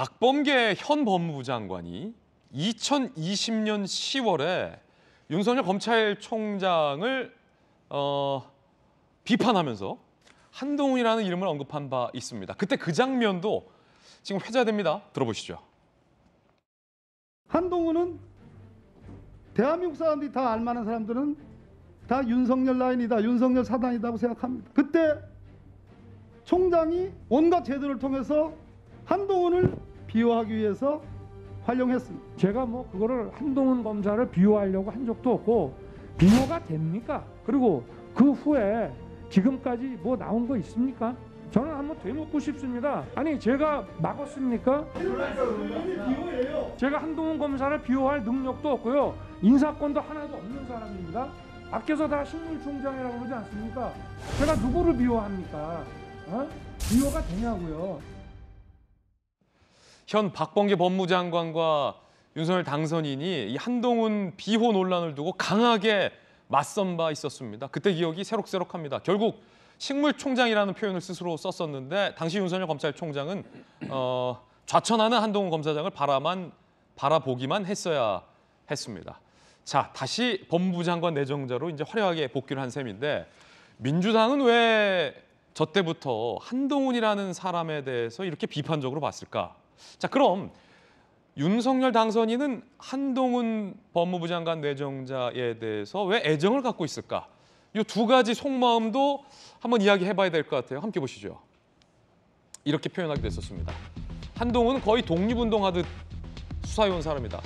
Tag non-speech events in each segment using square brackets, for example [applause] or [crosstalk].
박범계 현 법무부 장관이 2020년 10월에 윤석열 검찰총장을 어, 비판하면서 한동훈이라는 이름을 언급한 바 있습니다. 그때 그 장면도 지금 회자됩니다. 들어보시죠. 한동훈은 대한민국 사람들이 다 알만한 사람들은 다 윤석열 라인이다, 윤석열 사단이다고 생각합니다. 그때 총장이 온갖 제도를 통해서 한동훈을 비호하기 위해서 활용했습니다. 제가 뭐 그거를 한동훈 검사를 비호하려고 한 적도 없고 비호가 됩니까? 그리고 그 후에 지금까지 뭐 나온 거 있습니까? 저는 한번 되묻고 싶습니다. 아니 제가 막았습니까? 제가 한동훈 검사를 비호할 능력도 없고요. 인사권도 하나도 없는 사람입니다. 밖에서 다 식물총장이라고 그러지 않습니까? 제가 누구를 비호합니까? 어? 비호가 되냐고요. 현 박범계 법무장관과 윤석열 당선인이 이 한동훈 비호 논란을 두고 강하게 맞선 바 있었습니다. 그때 기억이 새록새록합니다. 결국 식물총장이라는 표현을 스스로 썼었는데 당시 윤석열 검찰총장은 어, 좌천하는 한동훈 검사장을 바라만 바라보기만 했어야 했습니다. 자 다시 법무 장관 내정자로 이제 화려하게 복귀를 한 셈인데 민주당은 왜저 때부터 한동훈이라는 사람에 대해서 이렇게 비판적으로 봤을까? 자, 그럼 윤석열 당선인은 한동훈 법무부 장관 내정자에 대해서 왜 애정을 갖고 있을까? 이 두 가지 속마음도 한번 이야기해봐야 될 것 같아요. 함께 보시죠. 이렇게 표현하기도 했었습니다. 한동훈은 거의 독립운동하듯 수사해온 사람이다.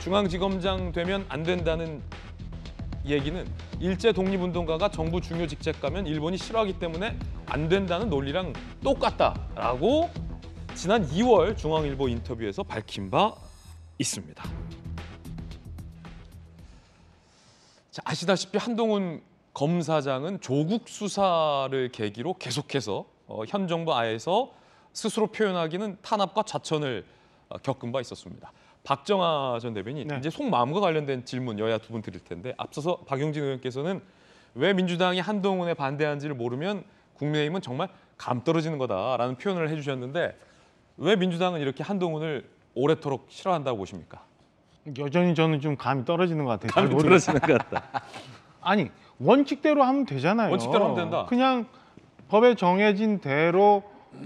중앙지검장 되면 안 된다는 얘기는 일제 독립운동가가 정부 중요 직책 가면 일본이 싫어하기 때문에 안 된다는 논리랑 똑같다라고 지난 2월 중앙일보 인터뷰에서 밝힌 바 있습니다. 자, 아시다시피 한동훈 검사장은 조국 수사를 계기로 계속해서 어, 현 정부 아에서 스스로 표현하기는 탄압과 좌천을 어, 겪은 바 있었습니다. 박정아 전 대변인 네. 이제 속마음과 관련된 질문 여야 두 분 드릴 텐데 앞서서 박용진 의원께서는 왜 민주당이 한동훈에 반대한지를 모르면 국민의힘은 정말 감 떨어지는 거다라는 표현을 해주셨는데 왜 민주당은 이렇게 한동훈을 오래도록 싫어한다고 보십니까? 여전히 저는 좀 감이 떨어지는 것 같아요. 감이 떨어지는 것 같다. [laughs] 아니 원칙대로 하면 되잖아요. 원칙대로 하면 된다. 그냥 법에 정해진 대로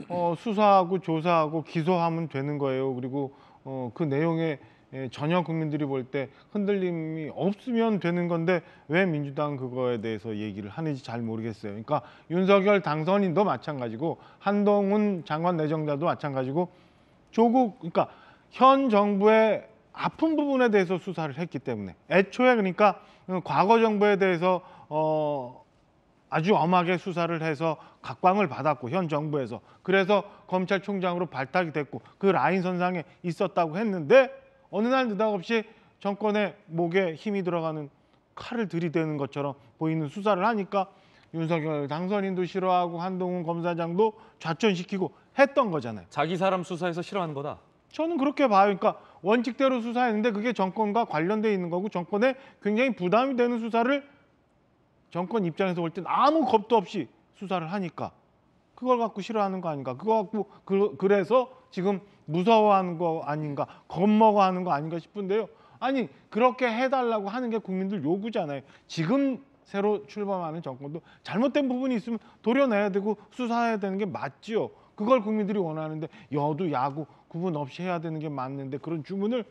어, 수사하고 조사하고 기소하면 되는 거예요. 그리고 어, 그 내용에 예, 전혀 국민들이 볼 때 흔들림이 없으면 되는 건데 왜 민주당 그거에 대해서 얘기를 하는지 잘 모르겠어요. 그러니까 윤석열 당선인도 마찬가지고 한동훈 장관 내정자도 마찬가지고 조국 그러니까 현 정부의 아픈 부분에 대해서 수사를 했기 때문에 애초에 그러니까 과거 정부에 대해서 어 아주 엄하게 수사를 해서 각광을 받았고 현 정부에서 그래서 검찰총장으로 발탁이 됐고 그 라인 선상에 있었다고 했는데 어느 날 느닷없이 정권의 목에 힘이 들어가는 칼을 들이대는 것처럼 보이는 수사를 하니까 윤석열 당선인도 싫어하고 한동훈 검사장도 좌천시키고 했던 거잖아요. 자기 사람 수사해서 싫어하는 거다. 저는 그렇게 봐요. 그러니까 원칙대로 수사했는데 그게 정권과 관련돼 있는 거고 정권에 굉장히 부담이 되는 수사를 정권 입장에서 볼땐 아무 겁도 없이 수사를 하니까 그걸 갖고 싫어하는 거 아닌가. 그거 갖고 그, 그래서 지금 무서워하는 거 아닌가 겁먹어 하는 거 아닌가 싶은데요. 아니 그렇게 해달라고 하는 게 국민들 요구잖아요. 지금 새로 출범하는 정권도 잘못된 부분이 있으면 도려내야 되고 수사해야 되는 게 맞지요. 그걸 국민들이 원하는데 여도 야구 구분 없이 해야 되는 게 맞는데 그런 주문을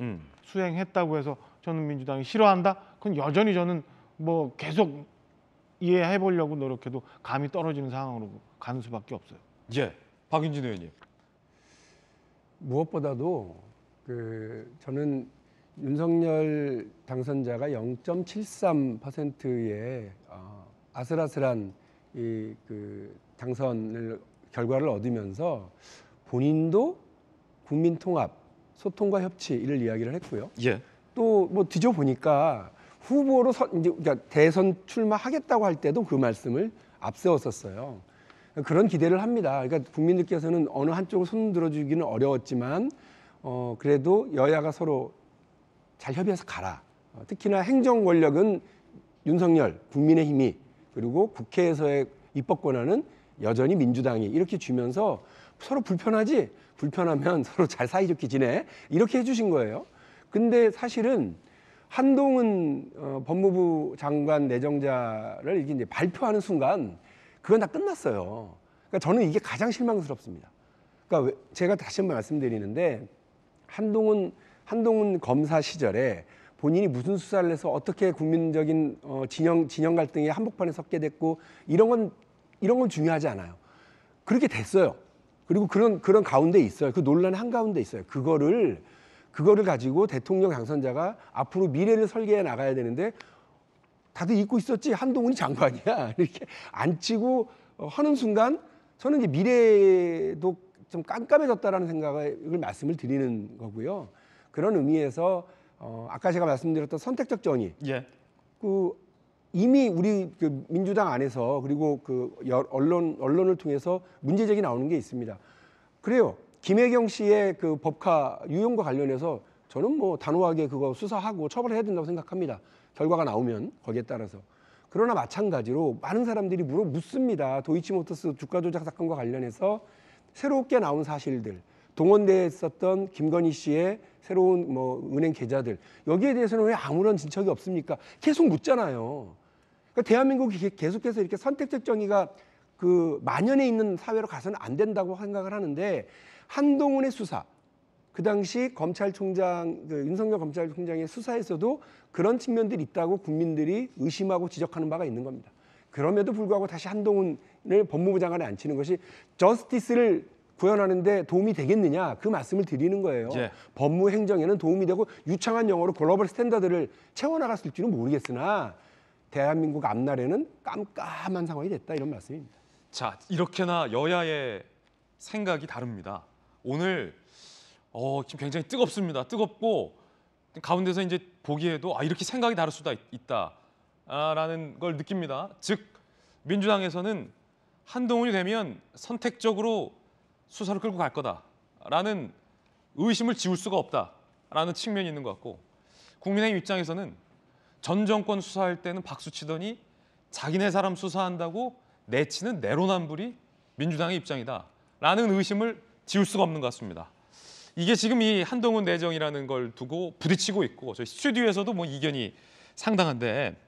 음. 수행했다고 해서 저는 민주당이 싫어한다? 그건 여전히 저는 뭐 계속 이해해 보려고 노력해도 감이 떨어지는 상황으로 가는 수밖에 없어요. 예, 박윤진 의원님. 무엇보다도 그 저는 윤석열 당선자가 0.73%의 어, 아슬아슬한 이그 당선을 결과를 얻으면서 본인도 국민 통합, 소통과 협치 이를 이야기를 했고요. 예. 또 뭐 뒤져 보니까 후보로 선, 이제 그러니까 대선 출마하겠다고 할 때도 그 말씀을 앞세웠었어요. 그런 기대를 합니다. 그러니까 국민들께서는 어느 한쪽을 손 들어주기는 어려웠지만 어, 그래도 여야가 서로 잘 협의해서 가라. 어, 특히나 행정 권력은 윤석열, 국민의힘이 그리고 국회에서의 입법 권한은 여전히 민주당이 이렇게 주면서 서로 불편하지 불편하면 [laughs] 서로 잘 사이좋게 지내 이렇게 해주신 거예요. 근데 사실은 한동훈 어, 법무부 장관 내정자를 이제 발표하는 순간 그건 다 끝났어요. 그러니까 저는 이게 가장 실망스럽습니다. 그러니까 제가 다시 한 번 말씀드리는데 한동훈 한동훈 검사 시절에 본인이 무슨 수사를 해서 어떻게 국민적인 어, 진영 진영 갈등의 한복판에 섰게 됐고 이런 건 이런 건 중요하지 않아요. 그렇게 됐어요. 그리고 그런 그런 가운데 있어요. 그 논란 한 가운데 있어요. 그거를 그거를 가지고 대통령 당선자가 앞으로 미래를 설계해 나가야 되는데 다들 잊고 있었지 한동훈이 장관이야 [laughs] 이렇게 안 치고 어, 하는 순간 저는 이제 미래도 좀 깜깜해졌다라는 생각을 말씀을 드리는 거고요. 그런 의미에서 어, 아까 제가 말씀드렸던 선택적 정의. 예. 그 이미 우리 그 민주당 안에서 그리고 그 언론 언론을 통해서 문제 제기 나오는 게 있습니다. 그래요. 김혜경 씨의 그 법카 유용과 관련해서 저는 뭐 단호하게 그거 수사하고 처벌해야 된다고 생각합니다. 결과가 나오면 거기에 따라서 그러나 마찬가지로 많은 사람들이 물어 묻습니다. 도이치모터스 주가 조작 사건과 관련해서 새롭게 나온 사실들, 동원되에 있었던 김건희 씨의 새로운 뭐 은행 계좌들 여기에 대해서는 왜 아무런 진척이 없습니까? 계속 묻잖아요. 그러니까 대한민국이 계속해서 이렇게 선택적 정의가 그 만연해 있는 사회로 가서는 안 된다고 생각을 하는데 한동훈의 수사 그 당시 검찰총장 그 윤석열 검찰총장의 수사에서도 그런 측면들이 있다고 국민들이 의심하고 지적하는 바가 있는 겁니다. 그럼에도 불구하고 다시 한동훈을 법무부 장관에 앉히는 것이 저스티스를 구현하는데 도움이 되겠느냐 그 말씀을 드리는 거예요. 예. 법무 행정에는 도움이 되고 유창한 영어로 글로벌 스탠다드를 채워나갔을지는 모르겠으나 대한민국 앞날에는 깜깜한 상황이 됐다 이런 말씀입니다. 자 이렇게나 여야의 생각이 다릅니다. 오늘 어, 지금 굉장히 뜨겁습니다. 뜨겁고 가운데서 이제 보기에도 아, 이렇게 생각이 다를 수도 있다라는 아, 걸 느낍니다. 즉 민주당에서는 한동훈이 되면 선택적으로 수사를 끌고 갈 거다라는 의심을 지울 수가 없다라는 측면이 있는 것 같고 국민의힘 입장에서는 전 정권 수사할 때는 박수 치더니 자기네 사람 수사한다고 내치는 내로남불이 민주당의 입장이다라는 의심을 지울 수가 없는 것 같습니다. 이게 지금 이 한동훈 내정이라는 걸 두고 부딪히고 있고 저희 스튜디오에서도 뭐 이견이 상당한데